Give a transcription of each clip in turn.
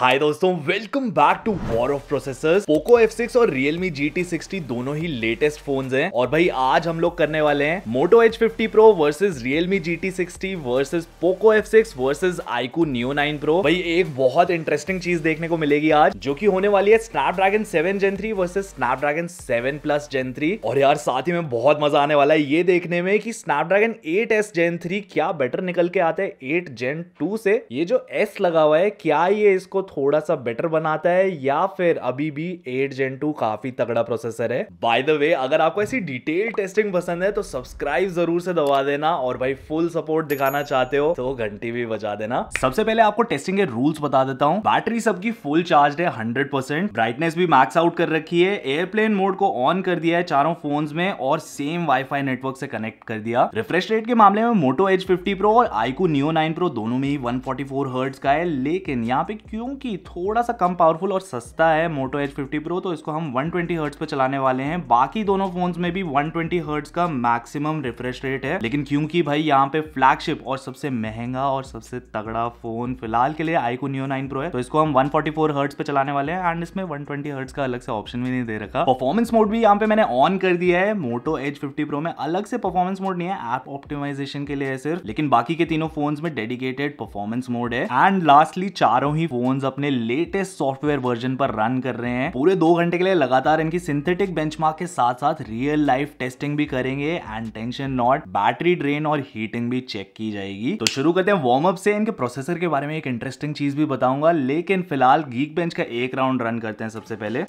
हाय दोस्तों welcome back to war of processors Poco F6 और Realme GT60 दोनों ही latest phones हैं और भाई आज हम लोग करने वाले हैं Moto H50 Pro versus Realme GT60 versus Poco F6 versus IQ Neo 9 Pro भाई एक बहुत इंटरेस्टिंग चीज देखने को मिलेगी आज जो कि होने वाली है Snapdragon 7 Gen 3 versus Snapdragon 7 Plus Gen 3 और यार साथ ही में बहुत मजा आने वाला है ये देखने में की Snapdragon 8s Gen 3 क्या बेटर निकल के आता है एट जेन टू से ये जो एस लगा हुआ है क्या ये इसको थोड़ा सा बेटर बनाता है या फिर अभी भी एट जेन टू काफी तगड़ा प्रोसेसर है बाय द वे अगर आपको ऐसी डिटेल टेस्टिंग पसंद है तो सब्सक्राइब जरूर से दबा देना और भाई फुल सपोर्ट दिखाना चाहते हो तो घंटी भी बजा देना सबसे पहले आपको टेस्टिंग के रूल्स बता देता हूँ बैटरी सबकी फुल चार्ज है हंड्रेड परसेंट ब्राइटनेस भी मैक्स आउट कर रखी है एयरप्लेन मोड को ऑन कर दिया है चारों फोन में और सेम वाईफाई नेटवर्क से कनेक्ट कर दिया रिफ्रेश रेट के मामले में मोटो एच फिफ्टी प्रो और आईकू नियो नाइन प्रो दोनों में ही वन फोर्टी का है लेकिन यहाँ पे क्यों क्योंकि थोड़ा सा कम पावरफुल और सस्ता है मोटो एच फिफ्टी प्रो तो इसको हम 120 ट्वेंटी हर्ट्स पर चलाने वाले हैं बाकी दोनों फोन्स में भी 120 ट्वेंटी हर्ट्स का मैक्सिमम रिफ्रेश रेट है लेकिन क्योंकि भाई यहाँ पे फ्लैगशिप और सबसे महंगा और सबसे तगड़ा फोन फिलहाल के लिए आईको न्यू नाइन प्रो है तो इसको हम वन फोर्टी हर्ट्स पे चलाने वाले हैं एंड इसमें वन ट्वेंटी हर्ट्स का अलग से ऑप्शन भी नहीं दे रखा परफॉर्मेंस मोड भी यहाँ पे मैंने ऑन कर दिया है मोटो एच फिफ्टी प्रो में अलग से परफॉर्मेंस मोड नहीं है एप ऑप्टिमाइजेशन के लिए है सिर्फ लेकिन बाकी के तीनों फोन में डेडिकेटेड परफॉर्मेंस मोड है एंड लास्टली चारों ही फोन फोन अपने लेटेस्ट सॉफ्टवेयर वर्जन पर रन कर रहे हैं पूरे दो घंटे के लिए लगातार इनकी सिंथेटिक बेंचमार्क के साथ साथ रियल लाइफ टेस्टिंग भी करेंगे and tension not battery drain और हीटिंग भी चेक की जाएगी तो शुरू करते हैं वार्म अप से इनके प्रोसेसर के बारे में एक इंटरेस्टिंग चीज भी बताऊंगा लेकिन फिलहाल गीक बेंच का एक राउंड रन करते हैं सबसे पहले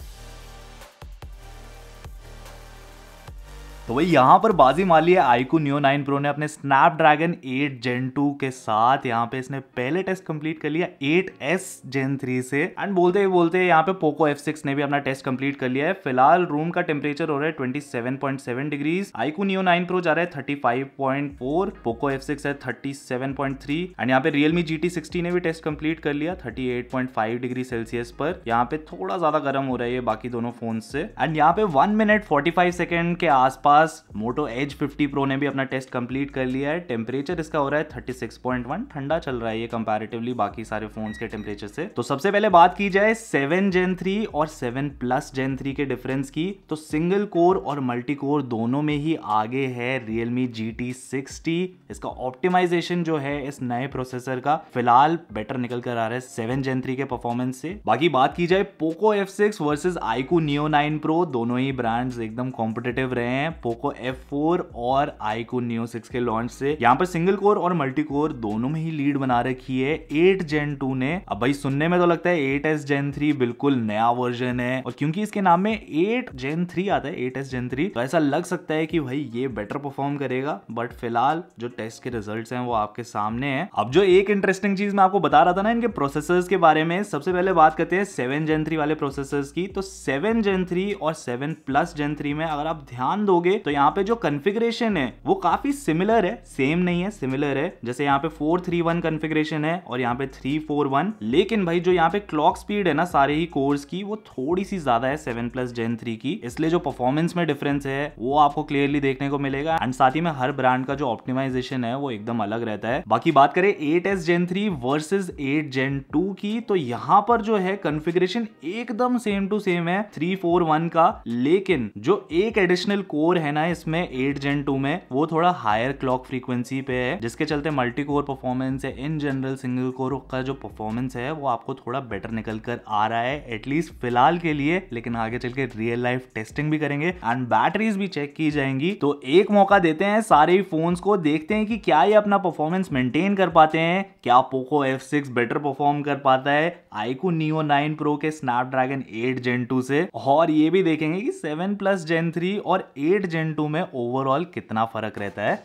तो वही यहाँ पर बाजी मार ली है आईकू न्यू नाइन प्रो ने अपने स्नैपड्रैगन 8 जेन 2 के साथ यहाँ पे इसने पहले टेस्ट कंप्लीट कर लिया 8s जेन 3 से एंड बोलते ही बोलते हैं यहाँ पे पोको F6 ने भी अपना टेस्ट कंप्लीट कर लिया है फिलहाल रूम का टेम्परेचर हो रहा है 27.7 degrees iQOO Neo nine pro जा रहा है फोर पोको सिक्स है थ्री एंड यहाँ पे रियलमी जी टी ने भी टेस्ट कंप्लीट कर लिया फाइव डिग्री सेल्सियस पर यहाँ पे थोड़ा ज्यादा गर्म हो रहा है बाकी दोनों फोन से एंड यहाँ पे one minute forty five second के आसपास पास मोटो एज 50 प्रो ने भी अपना टेस्ट कंप्लीट कर लिया है टेम्परेचर इसका हो रहा है 36.1 ठंडा चल रहा है ये कंपैरेटिवली बाकी सारे फोन्स के टेम्परेचर से तो सबसे पहले बात की जाए 7 जेन 3 और 7 प्लस जेन 3 के डिफरेंस की तो सिंगल कोर और मल्टी कोर दोनों में ही आगे है रियलमी जी टी इसका ऑप्टिमाइजेशन जो है इस नए प्रोसेसर का फिलहाल बेटर निकल कर आ रहा है सेवन जेन थ्री के परफॉर्मेंस से बाकी बात की जाए Poco F six versus iQOO Neo nine pro दोनों ही ब्रांड्स एकदम कॉम्पिटेटिव रहे हैं पोको एफ फोर और आईकोन नियो सिक्स के लॉन्च से यहाँ पर सिंगल कोर और मल्टी कोर दोनों में ही लीड बना रखी है एट जेन टू ने अब भाई सुनने में तो लगता है एट एस जेन थ्री बिल्कुल नया वर्जन है और क्योंकि इसके नाम में एट जेन थ्री आता है एट एस जेन थ्री तो ऐसा लग सकता है कि भाई ये बेटर परफॉर्म करेगा बट फिलहाल जो टेस्ट के रिजल्ट है वो आपके सामने है अब जो एक इंटरेस्टिंग चीज मैं आपको बता रहा था ना इनके प्रोसेसर्स के बारे में सबसे पहले बात करते हैं सेवन जेन थ्री वाले प्रोसेसर्स की तो सेवन जेन थ्री और सेवन प्लस जेन थ्री में अगर आप ध्यान दोगे देखोगे तो यहाँ पे जो कन्फिग्रेशन है वो काफी सिमिलर है सेम नहीं है सिमिलर है जैसे यहाँ पे फोर थ्री वन कन्फिग्रेशन है और यहाँ पे थ्री फोर वन लेकिन भाई जो यहाँ पे क्लॉक स्पीड है ना सारे ही कोर्स की वो थोड़ी सी ज्यादा है सेवन प्लस जेन थ्री की इसलिए जो परफॉर्मेंस में डिफरेंस है वो आपको क्लियरली देखने को मिलेगा एंड साथ ही में हर ब्रांड का जो ऑप्टिमाइजेशन है वो एकदम अलग रहता है बाकी बात करें eight S Gen three versus eight Gen two की तो यहाँ पर जो है कन्फिग्रेशन एकदम सेम टू सेम है थ्री फोर वन का लेकिन जो एक एडिशनल कोर है ना इसमें एट जेन टू में वो थोड़ा हायर क्लॉक फ्रीक्वेंसी पे है जिसके चलते मल्टी कोर परफॉर्मेंस है इन जनरल सिंगल कोर का जो परफॉर्मेंस है वो आपको थोड़ा बेटर निकल कर आ रहा है एटलीस्ट फिलहाल के लिए लेकिन आगे चल के रियल लाइफ टेस्टिंग भी करेंगे एंड बैटरीज भी चेक की जाएंगी तो एक मौका देते हैं सारे फोन को देखते हैं कि क्या ये अपना परफॉर्मेंस मेंटेन कर पाते हैं क्या Poco F six better perform कर पाता है आईको नियो नाइन प्रो के Snapdragon eight Gen two से और ये भी देखेंगे कि सेवन प्लस जेन थ्री और एट जेन टू में ओवरऑल कितना फर्क रहता है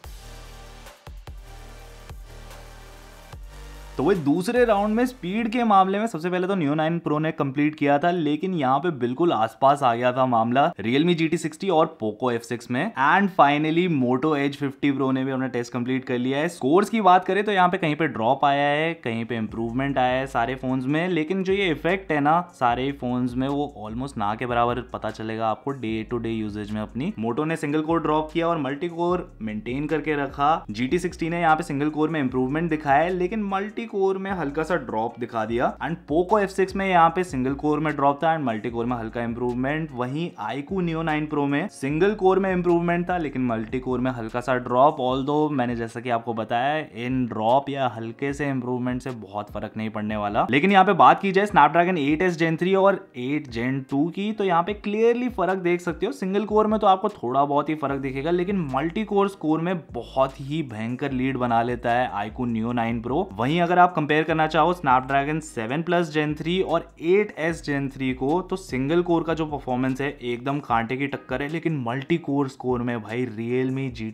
तो वही दूसरे राउंड में स्पीड के मामले में सबसे पहले तो न्यू नाइन प्रो ने कंप्लीट किया था लेकिन यहाँ पे बिल्कुल आसपास आ गया था मामला रियलमी जी टी सिक्सटी और पोको एफ सिक्स में and finally Moto edge fifty pro ने भी अपना टेस्ट कंप्लीट कर लिया है स्कोर्स की बात करें तो यहाँ पे कहीं पे ड्रॉप आया है कहीं पे इंप्रूवमेंट आया है सारे फोन में लेकिन जो ये इफेक्ट है ना सारे फोन में वो ऑलमोस्ट ना के बराबर पता चलेगा आपको डे टू डे यूजेज में अपनी मोटो ने सिंगल कोर ड्रॉप किया और मल्टी कोर मेंटेन करके रखा जी टी सिक्सटी ने यहाँ पे सिंगल कोर में इंप्रूवमेंट दिखाया लेकिन मल्टी थ्री कोर में हल्का सा ड्रॉप दिखा दिया एंड पोको एफ सिक्स में यहाँ पे सिंगल कोर में ड्रॉप था एंड मल्टी कोर में हल्का इंप्रूवमेंट वहीं आईकू नियो नाइन प्रो में सिंगल कोर में इंप्रूवमेंट था लेकिन मल्टी कोर में हल्का सा ड्रॉप ऑल मैंने जैसा कि आपको बताया इन ड्रॉप या हल्के से इंप्रूवमेंट से बहुत फर्क नहीं पड़ने वाला लेकिन यहाँ पे बात की जाए Snapdragon eight S Gen three और एट जेन टू की तो यहाँ पे क्लियरली फर्क देख सकते हो सिंगल कोर में तो आपको थोड़ा बहुत ही फर्क दिखेगा लेकिन मल्टी कोर स्कोर में बहुत ही भयंकर लीड बना लेता है आईकू न्यू नाइन प्रो वहीं अगर अगर आप कंपेयर करना चाहो स्नैपड्रैगन 7 प्लस जेन 3 और 8s जेन 3 को तो सिंगल कोर का जो परफॉर्मेंस है एकदम कांटे की टक्कर है लेकिन मल्टी कोर स्कोर में भाई रियल मी जी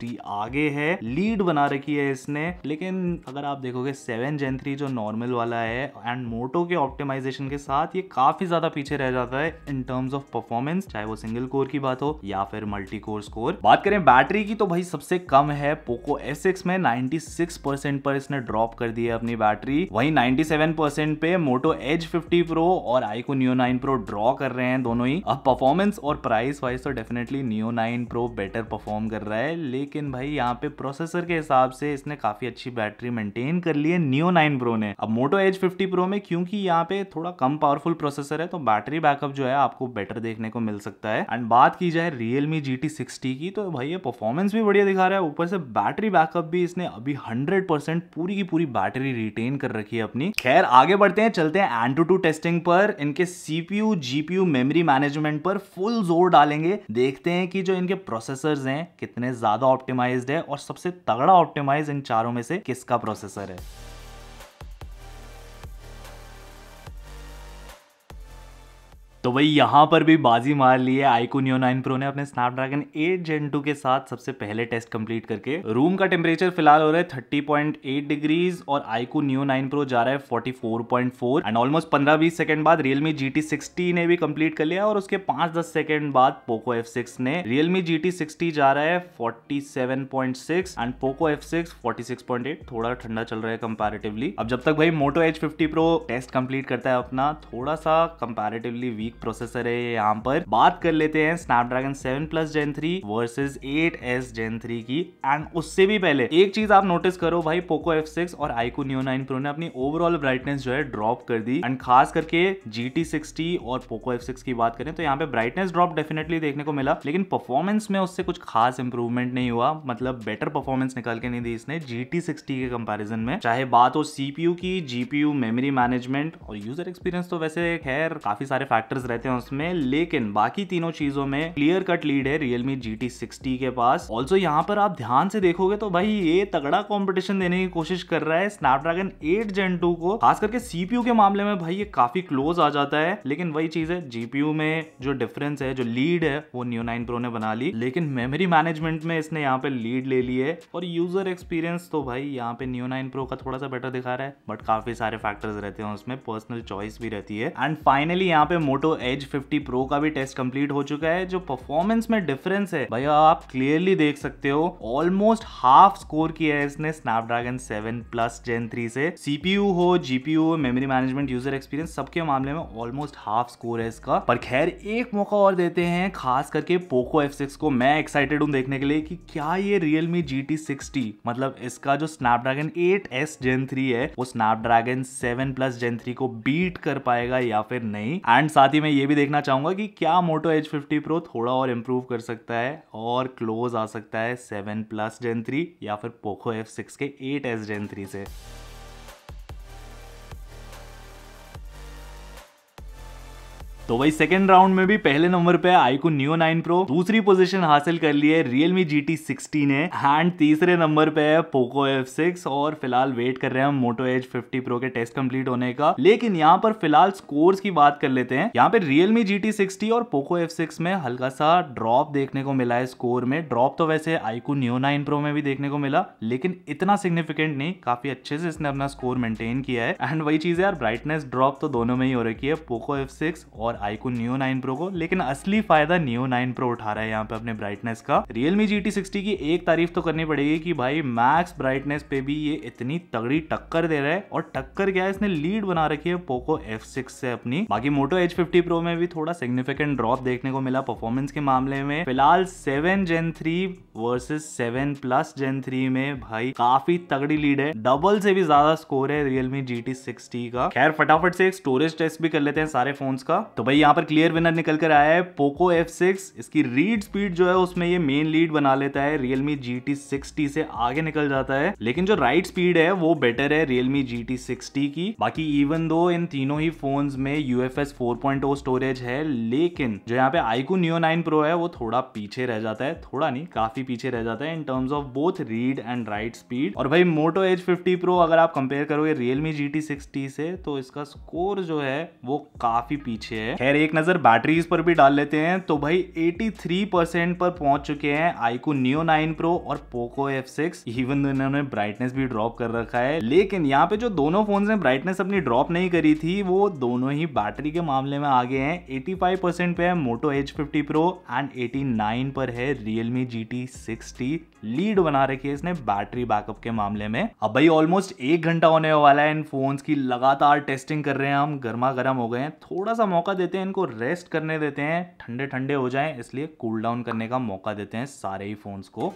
टी आगे है लीड बना रखी है इसने लेकिन अगर आप देखोगे 7 जेन 3 जो नॉर्मल वाला है एंड मोटो के ऑप्टिमाइजेशन के साथ ये काफी ज्यादा पीछे रह जाता है इन टर्म्स ऑफ परफॉर्मेंस चाहे वो सिंगल कोर की बात हो या फिर मल्टी कोर स्कोर बात करें बैटरी की तो भाई सबसे कम है पोको एस में नाइनटी पर इसने ड्रॉप कर दिया दी है अपनी बैटरी वही 97% पे मोटो एज 50 प्रो और आईको नियो 9 प्रो ड्रॉ कर रहे हैं दोनों ही अब परफॉर्मेंस और प्राइस वाइज तो definitely Neo 9 pro better perform कर रहा है लेकिन भाई यहाँ पे प्रोसेसर के हिसाब से इसने काफी अच्छी बैटरी मेंटेन कर ली है नियो नाइन प्रो ने अब मोटो एज फिफ्टी प्रो में क्योंकि यहाँ पे थोड़ा कम पावरफुल प्रोसेसर है तो बैटरी बैकअप जो है आपको बेटर देखने को मिल सकता है एंड बात की जाए रियलमी जी टी की तो भाई ये परफॉर्मेंस भी बढ़िया दिखा रहा है ऊपर से बैटरी बैकअप भी इसने अभी हंड्रेड पूरी की पूरी बैटरी बैटरी रिटेन कर रखी है अपनी खैर आगे बढ़ते हैं चलते हैं एन टू टेस्टिंग पर इनके सीपीयू जीपीयू मेमोरी मैनेजमेंट पर फुल जोर डालेंगे देखते हैं कि जो इनके प्रोसेसर हैं कितने ज्यादा ऑप्टिमाइज्ड है और सबसे तगड़ा ऑप्टिमाइज इन चारों में से किसका प्रोसेसर है तो भाई यहाँ पर भी बाजी मार ली है आईको न्यू नाइन प्रो ने अपने स्नैपड्रैगन एट जेन टू के साथ सबसे पहले टेस्ट कंप्लीट करके रूम का टेम्परेचर फिलहाल हो रहा है 30.8 डिग्रीज और आईकू न्यू नाइन प्रो जा रहा है 44.4 एंड ऑलमोस्ट पंद्रह बीस सेकंड बाद रियलमी जी टी ने भी कंप्लीट कर लिया और उसके पांच दस सेकंड बाद पोको एफ ने रियलमी जी टी जा रहा है six and Poco F six थोड़ा ठंडा चल रहा है कंपेरेटिवली अब जब तक भाई Moto edge fifty pro test complete करता है अपना थोड़ा सा कंपेरेटिवली वीक यूनिक प्रोसेसर है यहाँ पर बात कर लेते हैं Snapdragon seven plus Gen three versus eight S Gen three की एंड उससे भी पहले एक चीज आप नोटिस करो भाई पोको एफ सिक्स और आईको न्यू नाइन प्रो ने अपनी ओवरऑल ब्राइटनेस जो है ड्रॉप कर दी एंड खास करके जी टी सिक्सटी और पोको एफ सिक्स की बात करें तो यहाँ पे ब्राइटनेस ड्रॉप डेफिनेटली देखने को मिला लेकिन परफॉर्मेंस में उससे कुछ खास इंप्रूवमेंट नहीं हुआ मतलब बेटर परफॉर्मेंस निकाल के नहीं दी इसने जी टी सिक्सटी के कंपेरिजन में चाहे बात हो सीपीयू की जीपीयू मेमोरी मैनेजमेंट और यूजर एक्सपीरियंस तो वैसे खैर काफी सारे फैक्टर्स डिफरेंसेस रहते हैं उसमें लेकिन बाकी तीनों चीजों में क्लियर कट लीड है रियलमी जी टी सिक्सटी के पास ऑल्सो यहाँ पर आप ध्यान से देखोगे तो भाई ये तगड़ा कॉम्पिटिशन देने की कोशिश कर रहा है स्नैपड्रैगन एट जेन टू को खास करके सीपीयू के मामले में भाई ये काफी क्लोज आ जाता है लेकिन वही चीज है जीपीयू में जो डिफरेंस है जो लीड है वो न्यू नाइन प्रो ने बना ली लेकिन मेमोरी मैनेजमेंट में इसने यहाँ पे लीड ले ली है और यूजर एक्सपीरियंस तो भाई यहाँ पे न्यू नाइन प्रो का थोड़ा सा बेटर दिखा रहा है बट काफी सारे फैक्टर्स रहते हैं उसमें पर्सनल चॉइस भी रहती है एंड फाइनली यहाँ पे मोटो एज 50 प्रो का भी टेस्ट कंप्लीट हो चुका है जो परफॉर्मेंस में डिफरेंस है भैया आप क्लियरली देख सकते हो ऑलमोस्ट हाफ स्कोर किया है इसने स्नैपड्रैगन 7 प्लस जेन 3 से सीपीयू हो जीपीयू हो मेमोरी मैनेजमेंट यूजर एक्सपीरियंस सबके मामले में ऑलमोस्ट हाफ स्कोर है इसका पर खैर एक मौका और देते हैं खास करके पोको F6 को मैं एक्साइटेड हूँ देखने के लिए की क्या ये रियलमी जी टी सिक्सटी मतलब इसका जो स्नैपड्रैगन एस जेन थ्री है वो Snapdragon seven plus Gen three को बीट कर पाएगा या फिर नहीं एंड साथ ही मैं ये भी देखना चाहूँगा कि क्या मोटो एच फिफ्टी प्रो थोड़ा और इम्प्रूव कर सकता है और क्लोज आ सकता है सेवन प्लस जेन थ्री या फिर पोखो एफ सिक्स के एट एस जेन थ्री से तो वही सेकेंड राउंड में भी पहले नंबर पे आईकू न्यू 9 प्रो दूसरी पोजीशन हासिल कर ली है रियलमी जी टी सिक्सटीन है एंड तीसरे नंबर पे है पोको एफ सिक्स और फिलहाल वेट कर रहे हैं हम मोटो एज फिफ्टी प्रो के टेस्ट कंप्लीट होने का लेकिन यहाँ पर फिलहाल स्कोर्स की बात कर लेते हैं यहाँ पे रियलमी जी टी सिक्सटी और पोको एफ सिक्स में हल्का सा ड्रॉप देखने को मिला है स्कोर में ड्रॉप तो वैसे आईकू न्यू नाइन प्रो में भी देखने को मिला लेकिन इतना सिग्निफिकेंट नहीं काफी अच्छे से इसने अपना स्कोर मेंटेन किया है एंड वही चीज है यार ब्राइटनेस ड्रॉप तो दोनों में ही हो रखी है पोको एफ सिक्स और और आईकू नियो नाइन प्रो को लेकिन असली फायदा नियो नाइन प्रो उठा रहा है यहाँ पे अपने ब्राइटनेस का रियलमी जी टी सिक्सटी की एक तारीफ तो करनी पड़ेगी कि भाई मैक्स ब्राइटनेस पे भी ये इतनी तगड़ी टक्कर दे रहा है और टक्कर क्या है इसने लीड बना रखी है पोको एफ सिक्स से अपनी बाकी मोटो एच फिफ्टी प्रो में भी थोड़ा सिग्निफिकेंट ड्रॉप देखने को मिला परफॉर्मेंस के मामले में फिलहाल seven Gen three versus seven plus Gen three में भाई काफी तगड़ी लीड है डबल से भी ज्यादा स्कोर है रियलमी जी टी सिक्सटी का खैर फटाफट से एक स्टोरेज टेस्ट भी कर लेते हैं सारे फोन्स का तो तो भाई यहाँ पर क्लियर विनर निकल कर आया है पोको F6 इसकी रीड स्पीड जो है उसमें ये मेन लीड बना लेता है रियलमी GT 60 सिक्सटी से आगे निकल जाता है लेकिन जो राइट स्पीड है वो बेटर है रियलमी GT 60 सिक्सटी की बाकी इवन दो इन तीनों ही फोन में UFS 4.0 फोर पॉइंट स्टोरेज है लेकिन जो यहाँ पे आईकू Neo नाइन प्रो है वो थोड़ा पीछे रह जाता है थोड़ा नहीं काफी पीछे रह जाता है in terms of both read and write speed और भाई मोटो एच फिफ्टी प्रो अगर आप कंपेयर करोगे रियलमी जी टी सिक्सटी से तो इसका स्कोर जो है वो काफी पीछे है खैर एक नजर बैटरीज पर भी डाल लेते हैं तो भाई 83% पर पहुंच चुके हैं आईको नियो 9 प्रो और पोको F6 इवन दो इन्होंने ब्राइटनेस भी ड्रॉप कर रखा है लेकिन यहाँ पे जो दोनों फोन ने ब्राइटनेस अपनी ड्रॉप नहीं करी थी वो दोनों ही बैटरी के मामले में आगे हैं 85% पे है Moto edge fifty pro and 89 पर है रियलमी जी टी लीड बना रखी है इसने बैटरी बैकअप के मामले में अब भाई ऑलमोस्ट एक घंटा होने वाला है इन फोन्स की लगातार टेस्टिंग कर रहे हैं हम गर्मा गर्म हो गए हैं थोड़ा सा मौका दे देते हैं इनको रेस्ट करने देते हैं ठंडे ठंडे हो जाएं इसलिए कूल डाउन करने का मौका देते हैं सारे ही फ़ोन्स को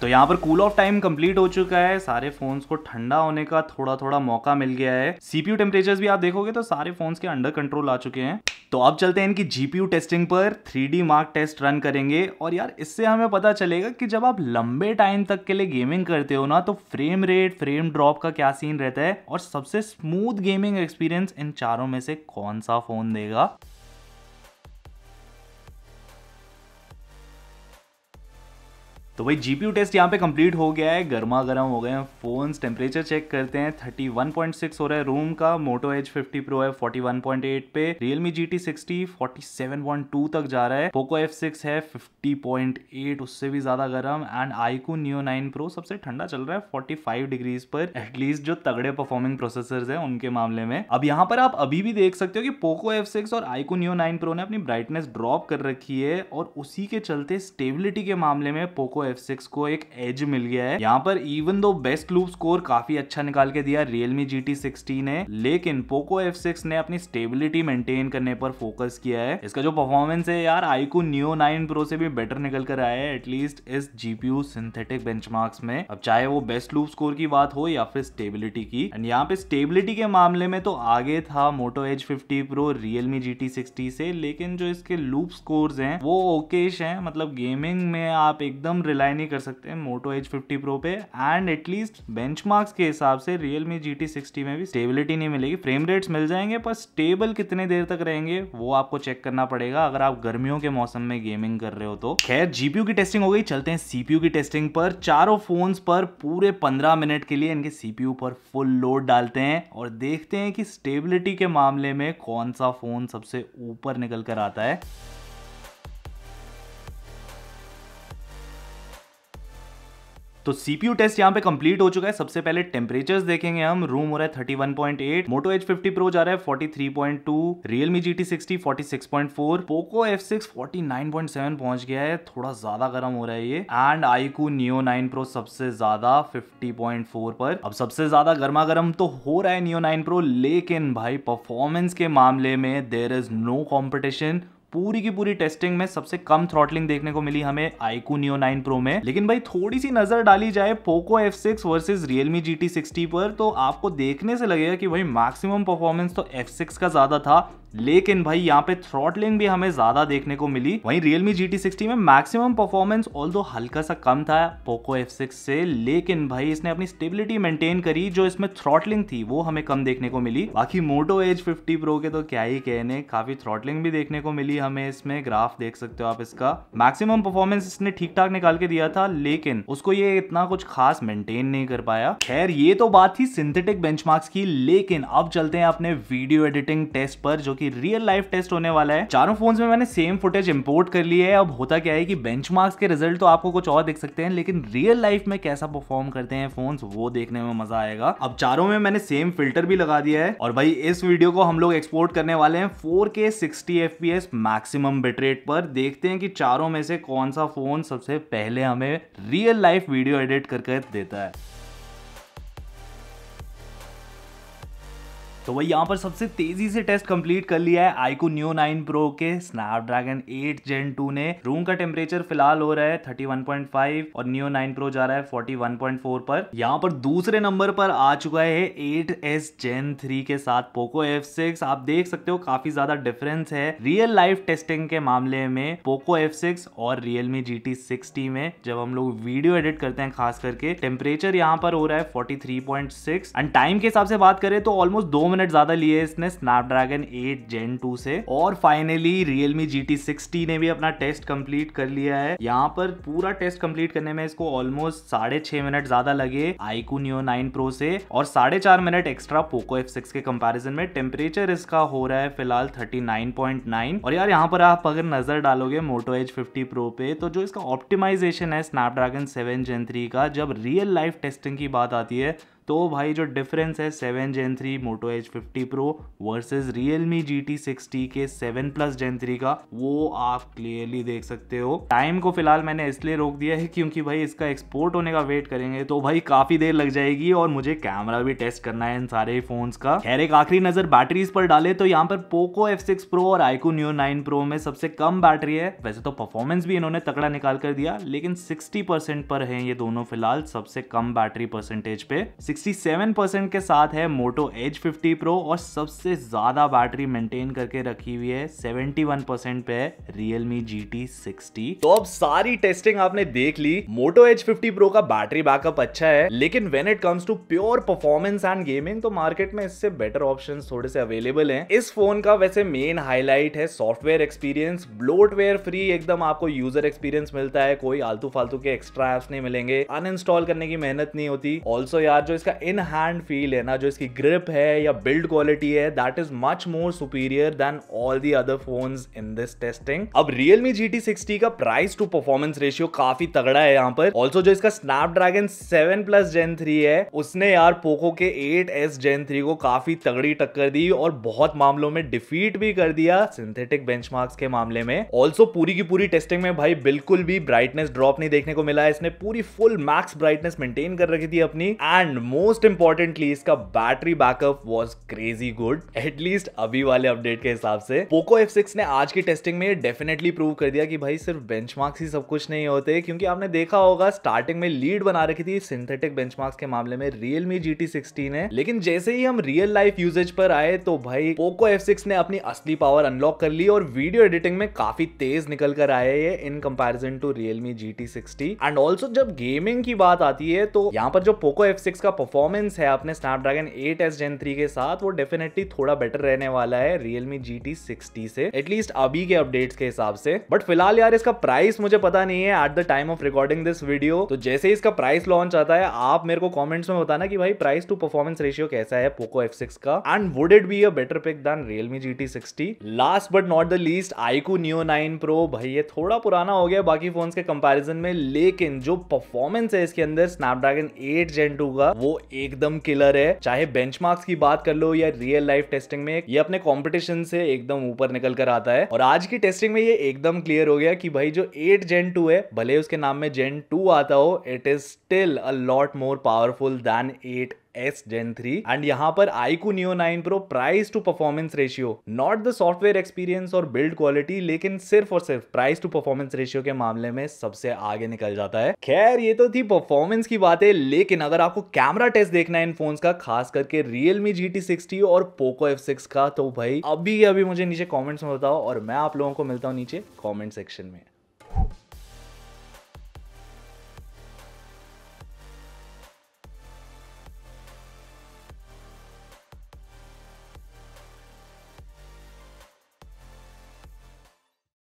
तो यहाँ पर कूल ऑफ टाइम कंप्लीट हो चुका है सारे फोन्स को ठंडा होने का थोड़ा थोड़ा मौका मिल गया है सीपीयू टेम्परेचर भी आप देखोगे तो सारे फोन्स के अंडर कंट्रोल आ चुके हैं तो अब चलते हैं इनकी जीपीयू टेस्टिंग पर three D Mark test run करेंगे और यार इससे हमें पता चलेगा कि जब आप लंबे टाइम तक के लिए गेमिंग करते हो ना तो फ्रेम रेट फ्रेम ड्रॉप का क्या सीन रहता है और सबसे स्मूथ गेमिंग एक्सपीरियंस इन चारों में से कौन सा फोन देगा तो वही जीपीयू टेस्ट यहाँ पे कंप्लीट हो गया है गर्मा गर्म हो गए हैं फ़ोन्स टेम्परेचर चेक करते हैं 31.6 हो रहा है रूम का मोटो एच 50 प्रो है 41.8 पे रियलमी जी टी सिक्सटी तक जा रहा है पोको F6 है 50.8 उससे भी ज़्यादा गर्म एंड आईकू न्यू 9 प्रो सबसे ठंडा चल रहा है 45 फाइव डिग्रीज पर एटलीस्ट जो तगड़े परफॉर्मिंग प्रोसेसर है उनके मामले में अब यहाँ पर आप अभी भी देख सकते हो कि पोको एफ और आईकू न्यू नाइन प्रो ने अपनी ब्राइटनेस ड्रॉप कर रखी है और उसी के चलते स्टेबिलिटी के मामले में पोको F6 को एक एज मिल गया है यहाँ पर even though best loop score काफी अच्छा निकाल के दिया रियलमी जी टी है लेकिन पोको F6 ने अपनी स्टेबिलिटी मेंटेन करने पर फोकस किया है इसका जो परफॉर्मेंस है यार आईकू न्यू 9 प्रो से भी बेटर निकल कर आया है एटलीस्ट इस जीपीयू सिंथेटिक बेंच में अब चाहे वो बेस्ट लूप स्कोर की बात हो या फिर स्टेबिलिटी की एंड यहाँ पे स्टेबिलिटी के मामले में तो आगे था Moto edge fifty pro Realme G T से लेकिन जो इसके लूप स्कोर है वो ओकेश है मतलब गेमिंग में आप एकदम रिलाई नहीं कर सकते मोटो एच फिफ्टी प्रो पे एंड एटलीस्ट बेंच के हिसाब से Realme G T sixty में भी स्टेबिलिटी नहीं मिलेगी फ्रेम रेट्स मिल जाएंगे पर स्टेबल कितने देर तक रहेंगे वो आपको चेक करना पड़ेगा अगर आप गर्मियों के मौसम में गेमिंग कर रहे हो तो खैर जीपीयू की टेस्टिंग हो गई चलते हैं सीपीयू की टेस्टिंग पर चारों फोन पर पूरे पंद्रह मिनट के लिए इनके सीपीयू पर फुल लोड डालते हैं और देखते हैं कि स्टेबिलिटी के मामले में कौन सा फोन सबसे ऊपर निकल कर आता है तो सीपीयू टेस्ट यहाँ पे कंप्लीट हो चुका है सबसे पहले टेम्परेचर देखेंगे हम रूम हो रहा है thirty one point eight Moto edge fifty pro जा रहा है forty three point two Realme G T sixty forty six point four Poco F six forty nine point seven पहुंच गया है थोड़ा ज्यादा गर्म हो रहा है ये and iQOO Neo nine pro सबसे ज्यादा फिफ्टी पॉइंट फोर पर अब सबसे ज्यादा गर्मा गर्म तो हो रहा है नियो नाइन प्रो लेकिन भाई परफॉर्मेंस के मामले में देर इज नो कॉम्पिटिशन पूरी की पूरी टेस्टिंग में सबसे कम थ्रॉटलिंग देखने को मिली हमें आईकू नियो नाइन प्रो में लेकिन भाई थोड़ी सी नजर डाली जाए Poco F six versus Realme G T sixty पर तो आपको देखने से लगेगा कि भाई मैक्सिमम परफॉर्मेंस तो एफ सिक्स का ज्यादा था लेकिन भाई यहाँ पे थ्रॉटलिंग भी हमें ज्यादा देखने को मिली वहीं रियलमी जी टी में मैक्सिमम परफॉर्मेंस ऑल हल्का सा कम था पोको एफ से लेकिन भाई इसने अपनी स्टेबिलिटी मेंटेन करी जो इसमें थ्रॉटलिंग थी वो हमें कम देखने को मिली बाकी मोटो एज फिफ्टी प्रो के तो क्या ही कहने काफी थ्रॉटलिंग भी देखने को मिली हमें इसमें ग्राफ देख सकते हो आप इसका मैक्सिमम परफॉर्मेंस इसने ठीक ठाक निकाल के दिया था लेकिन उसको ये इतना कुछ खास मेंटेन नहीं कर पाया खैर ये तो बात थी सिंथेटिक बेंच की लेकिन अब चलते हैं अपने वीडियो एडिटिंग टेस्ट पर जो कि कि रियल लाइफ टेस्ट होने वाला है चारों फोन में मैंने सेम फुटेज इम्पोर्ट कर लिया है अब होता क्या है कि बेंच के रिजल्ट तो आपको कुछ और देख सकते हैं लेकिन रियल लाइफ में कैसा परफॉर्म करते हैं फोन वो देखने में मजा आएगा अब चारों में मैंने सेम फिल्टर भी लगा दिया है और भाई इस वीडियो को हम लोग एक्सपोर्ट करने वाले हैं फोर के सिक्सटी मैक्सिमम बिटरेट पर देखते हैं कि चारों में से कौन सा फोन सबसे पहले हमें रियल लाइफ वीडियो एडिट करके देता है तो वही यहाँ पर सबसे तेजी से टेस्ट कंप्लीट कर लिया है आईकू न्यू नाइन प्रो के स्नैपड्रैगन 8 जेन 2 ने रूम का टेम्परेचर फिलहाल हो रहा है 31.5 और न्यू 9 प्रो जा रहा है 41.4 पर यहाँ पर दूसरे नंबर पर आ चुका है 8s जेन 3 के साथ पोको F6 आप देख सकते हो काफी ज्यादा डिफरेंस है रियल लाइफ टेस्टिंग के मामले में पोको सिक्स और रियलमी सिक्सटी में जब हम लोग वीडियो एडिट करते हैं खास करके टेम्परेचर यहाँ पर हो रहा है सिक्स एंड टाइम के हिसाब से बात करें तो ऑलमोस्ट दो मिनट ज्यादा लिए इसने स्नैपड्रैगन 8 जेन 2 से और फाइनली रियलमी जी टी ने भी अपना टेस्ट कंप्लीट कर लिया है यहाँ पर पूरा टेस्ट कंप्लीट करने में इसको ऑलमोस्ट साढ़े छह मिनट ज्यादा लगे आईकू न्यो नाइन प्रो से और साढ़े चार minute extra Poco F six के कंपेरिजन में टेम्परेचर इसका हो रहा है फिलहाल थर्टी नाइन पॉइंट नाइन और यार यहाँ पर आप अगर नजर डालोगे मोटो एच फिफ्टी प्रो पे तो जो इसका ऑप्टिमाइजेशन है स्नैपड्रैगन सेवन जेन थ्री का जब रियल लाइफ टेस्टिंग की बात आती है तो भाई जो डिफरेंस है seven Gen three Moto edge fifty pro versus Realme G T sixty के सेवन प्लस जेन थ्री का वो आप क्लियरली देख सकते हो टाइम को फिलहाल मैंने इसलिए रोक दिया है क्योंकि भाई इसका एक्सपोर्ट होने का वेट करेंगे तो भाई काफी देर लग जाएगी और मुझे कैमरा भी टेस्ट करना है इन सारे फोन का खैर एक आखिरी नजर बैटरीज पर डाले तो यहाँ पर पोको एफ सिक्स प्रो और आईकू न्यू नाइन प्रो में सबसे कम बैटरी है वैसे तो परफॉर्मेंस भी इन्होंने तकड़ा निकाल कर दिया लेकिन सिक्सटी परसेंट पर है ये दोनों फिलहाल सबसे कम बैटरी परसेंटेज पे 67% के साथ है मोटो एज 50 प्रो और सबसे ज़्यादा बैटरी मेंटेन करके रखी हुई है 71% पे है Realme जी टी तो अब सारी टेस्टिंग आपने देख ली मोटो एज 50 प्रो का बैटरी बैकअप अच्छा है लेकिन when it comes to pure performance and gaming तो मार्केट में इससे बेटर ऑप्शन थोड़े से अवेलेबल है इस फोन का वैसे मेन हाईलाइट है सॉफ्टवेयर एक्सपीरियंस ब्लोटवेयर फ्री एकदम आपको यूजर एक्सपीरियंस मिलता है कोई आलतू फालतू के एक्स्ट्रा एप्स नहीं मिलेंगे अनइंस्टॉल करने की मेहनत नहीं होती ऑल्सो यार जो इस इसका इन हैंड फील है ना जो इसकी ग्रिप है या बिल्ड क्वालिटी है that is much more superior than all the other phone in this testing अब रियलमी जी टी सिक्सटी का प्राइस टू परफॉर्मेंस रेशियो काफी तगड़ा है यहाँ पर ऑल्सो जो इसका Snapdragon seven plus Gen three है उसने यार पोको के एट एस जेन थ्री को काफी तगड़ी टक्कर दी और बहुत मामलों में डिफीट भी कर दिया सिंथेटिक बेंचमार्क्स के मामले में ऑल्सो पूरी की पूरी टेस्टिंग में भाई बिल्कुल भी ब्राइटनेस ड्रॉप नहीं देखने को मिला है इसने पूरी फुल मैक्स ब्राइटनेस मेंटेन कर रखी थी अपनी एंड मोस्ट इंपॉर्टेंटली इसका battery backup was crazy good at least अभी वाले अपडेट के हिसाब से पोको एफ सिक्स ने आज की टेस्टिंग में डेफिनेटली प्रूव कर दिया कि भाई सिर्फ बेंच ही सब कुछ नहीं होते क्योंकि आपने देखा होगा स्टार्टिंग में लीड बना रखी थी सिंथेटिक बेंच के मामले में रियलमी जी टी सिक्सटीन है लेकिन जैसे ही हम रियल लाइफ यूजेज पर आए तो भाई पोको एफ सिक्स ने अपनी असली पावर अनलॉक कर ली और वीडियो एडिटिंग में काफी तेज निकल कर आए ये in comparison to Realme G T sixty and also जब गेमिंग की बात आती है तो यहाँ पर जो पोको एफ सिक्स का परफॉर्मेंस है अपने स्नैपड्रैगन एस जेन थ्री के साथ वो डेफिनेटली थोड़ा बेटर रहने वाला है रियलमी जी टी सिक्सटी से एटलीस्ट अभी के अपडेट के हिसाब से बट फिलहाल यार इसका प्राइस मुझे पता नहीं है at the time of recording this video तो जैसे इसका प्राइस लॉन्च आता है आप मेरे को कॉमेंट्स में बताना कि भाई प्राइस टू परफॉर्मेंस रेशियो कैसा है पोको एफ का and would it be a better pick than Realme G T sixty last but not the least iQOO Neo nine Pro भाई ये थोड़ा पुराना हो गया बाकी फोन के कंपेरिजन में लेकिन जो परफॉर्मेंस है इसके अंदर स्नैपड्रैगन एट जेन टू का वो एकदम किलर है चाहे बेंचमार्क्स की बात कर लो या रियल लाइफ टेस्टिंग में ये अपने कॉम्पिटिशन से एकदम ऊपर निकल कर आता है और आज की टेस्टिंग में ये एकदम क्लियर हो गया कि भाई जो एट जेन टू है भले उसके नाम में जेन टू आता हो it is still a lot more powerful than eight S Gen three and यहाँ पर iQOO Neo nine Pro price to performance ratio not the software experience और बिल्ड क्वालिटी लेकिन सिर्फ और सिर्फ प्राइस टू परफॉर्मेंस रेशियो के मामले में सबसे आगे निकल जाता है खैर ये तो थी परफॉर्मेंस की बातें लेकिन अगर आपको कैमरा टेस्ट देखना है इन फोन का खास करके रियलमी जी टी सिक्सटी और पोको एफ सिक्स का तो भाई अभी अभी मुझे नीचे कॉमेंट्स में बताओ और मैं आप लोगों को मिलता हूँ नीचे कॉमेंट सेक्शन में